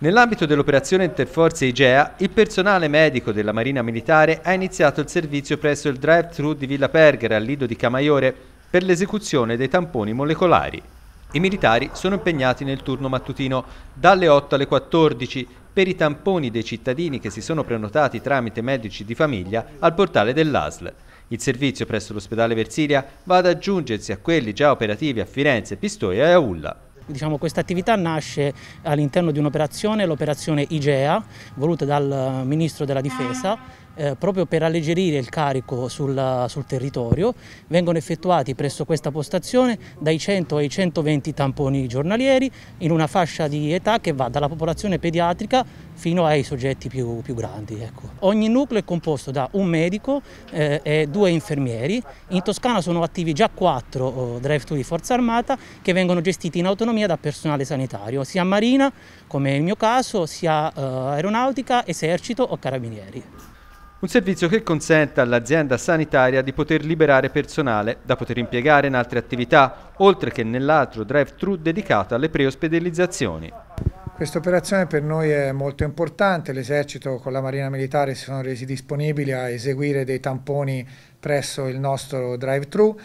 Nell'ambito dell'operazione Interforze IGEA, il personale medico della Marina Militare ha iniziato il servizio presso il drive-thru di Villa Pergara al Lido di Camaiore per l'esecuzione dei tamponi molecolari. I militari sono impegnati nel turno mattutino dalle 8 alle 14 per i tamponi dei cittadini che si sono prenotati tramite medici di famiglia al portale dell'ASL. Il servizio presso l'ospedale Versilia va ad aggiungersi a quelli già operativi a Firenze, Pistoia e Aulla. Diciamo, questa attività nasce all'interno di un'operazione, l'operazione IGEA, voluta dal eh, Ministro della Difesa, eh, proprio per alleggerire il carico sul, eh, sul, territorio. Vengono effettuati presso questa postazione dai 100 ai 120 tamponi giornalieri in una fascia di età che va dalla popolazione pediatrica fino ai soggetti più, più grandi. Ecco. Ogni nucleo è composto da un medico eh, e due infermieri. In Toscana sono attivi già quattro oh, drive to di Forza Armata che vengono gestiti in autonomia autonomia da personale sanitario, sia marina, come nel mio caso, sia eh, aeronautica, esercito o carabinieri. Un servizio che consente all'azienda sanitaria di poter liberare personale da poter impiegare in altre attività, oltre che nell'altro drive-thru dedicato alle preospedalizzazioni. Questa operazione per noi è molto importante, l'esercito con la Marina Militare si sono resi disponibili a eseguire dei tamponi presso il nostro drive-thru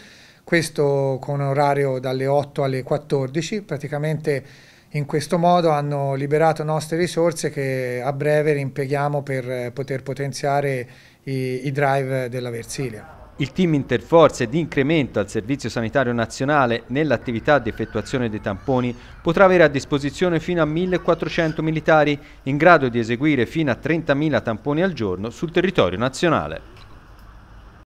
questo con orario dalle 8 alle 14, praticamente in questo modo hanno liberato nostre risorse che a breve rimpieghiamo per poter potenziare i, i drive della Versilia. Il team interforze di incremento al Servizio Sanitario Nazionale nell'attività di effettuazione dei tamponi potrà avere a disposizione fino a 1.400 militari in grado di eseguire fino a 30.000 tamponi al giorno sul territorio nazionale.